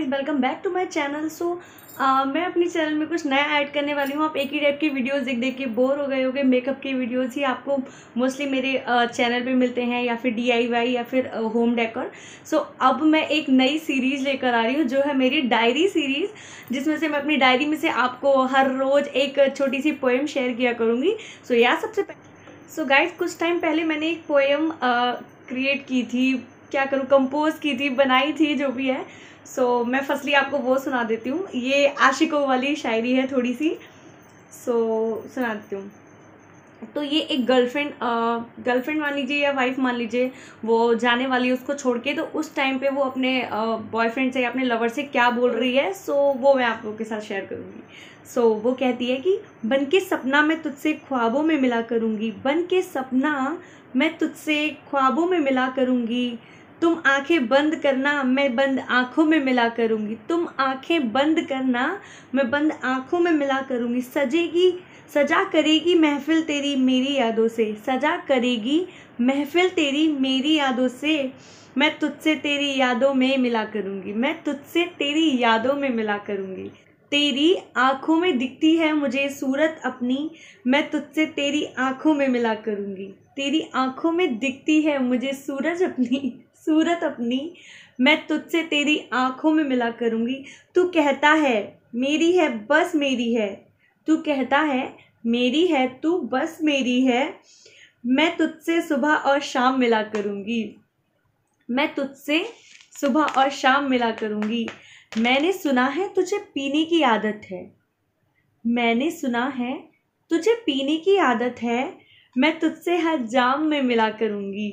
guys welcome back to my channel so मैं अपने channel में कुछ नया ऐड करने वाली हूँ आप एक ही टाइप की वीडियोस देख देख के बोर हो गए गए मेकअप की वीडियोस ही आपको मोस्टली मेरे चैनल uh, पे मिलते हैं या फिर डीआईवाई या फिर होम डेकोर सो अब मैं एक नई सीरीज़ लेकर आ रही हूँ जो है मेरी डायरी सीरीज़ जिसमें से मैं अपनी डायरी में से आपको हर रोज़ एक छोटी सी पोएम शेयर किया करूँगी सो या सबसे पहले सो गाइज कुछ टाइम पहले मैंने एक पोएम क्रिएट uh, की थी क्या करूँ कंपोज की थी बनाई थी जो भी है सो so, मैं फसली आपको वो सुना देती हूँ ये आशिकों वाली शायरी है थोड़ी सी सो so, सुना देती हूँ तो ये एक गर्लफ्रेंड गर्लफ्रेंड मान लीजिए या वाइफ मान लीजिए वो जाने वाली है उसको छोड़ के तो उस टाइम पे वो अपने बॉयफ्रेंड से या अपने लवर से क्या बोल रही है सो so, वो मैं आप लोगों के साथ शेयर करूँगी सो so, वो कहती है कि बन के सपना मैं तुझसे ख्वाबों में मिला करूँगी बन के सपना मैं तुझसे ख्वाबों में मिला करूँगी तुम आंखें बंद करना मैं बंद आंखों में मिला करूँगी तुम आंखें बंद करना मैं बंद आंखों में मिला करूँगी सजेगी सजा करेगी महफिल तेरी मेरी यादों से सजा करेगी महफिल तेरी मेरी यादों से मैं तुझसे तेरी यादों में मिला करूँगी मैं तुझसे तेरी यादों में मिला करूँगी तेरी आँखों में दिखती है मुझे सूरत अपनी मैं तुझसे तेरी आँखों में मिला करूँगी तेरी आँखों में दिखती है मुझे सूरज अपनी सूरत अपनी मैं तुझसे तेरी आँखों में मिला करूँगी तू कहता है मेरी है बस मेरी है तू कहता है मेरी है तू बस मेरी है मैं तुझसे सुबह और शाम मिला करूँगी मैं तुझसे सुबह और शाम मिला करूँगी मैंने सुना है तुझे पीने की आदत है मैंने सुना है तुझे पीने की आदत है मैं तुझसे हर जाम में मिला करूँगी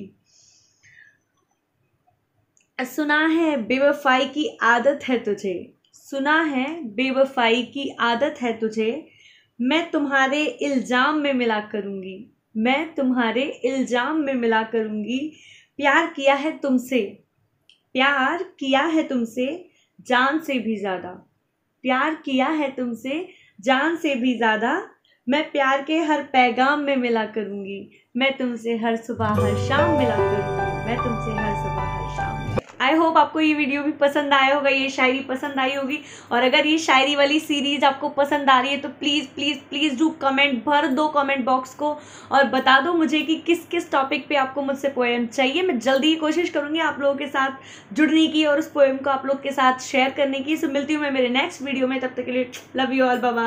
सुना है बेवफाई की आदत है तुझे सुना है बेवफाई की आदत है तुझे मैं तुम्हारे इल्ज़ाम में मिला करूँगी मैं तुम्हारे इल्ज़ाम में मिला करूँगी प्यार किया है तुमसे प्यार किया है तुमसे जान से भी ज़्यादा प्यार किया है तुमसे जान से भी ज़्यादा मैं प्यार के हर पैगाम में मिला करूँगी मैं तुमसे हर सुबह हर शाम मिला करूँगी मैं तुमसे हर सुबह आई होप आपको ये वीडियो भी पसंद आया होगा ये शायरी पसंद आई होगी और अगर ये शायरी वाली सीरीज़ आपको पसंद आ रही है तो please please please do comment भर दो कमेंट बॉक्स को और बता दो मुझे कि किस किस टॉपिक पे आपको मुझसे पोएम चाहिए मैं जल्दी ही कोशिश करूँगी आप लोगों के साथ जुड़ने की और उस पोएम को आप लोग के साथ शेयर करने की सो मिलती हूँ मैं मेरे नेक्स्ट वीडियो में तब तक के लिए लव यू ऑल बाबा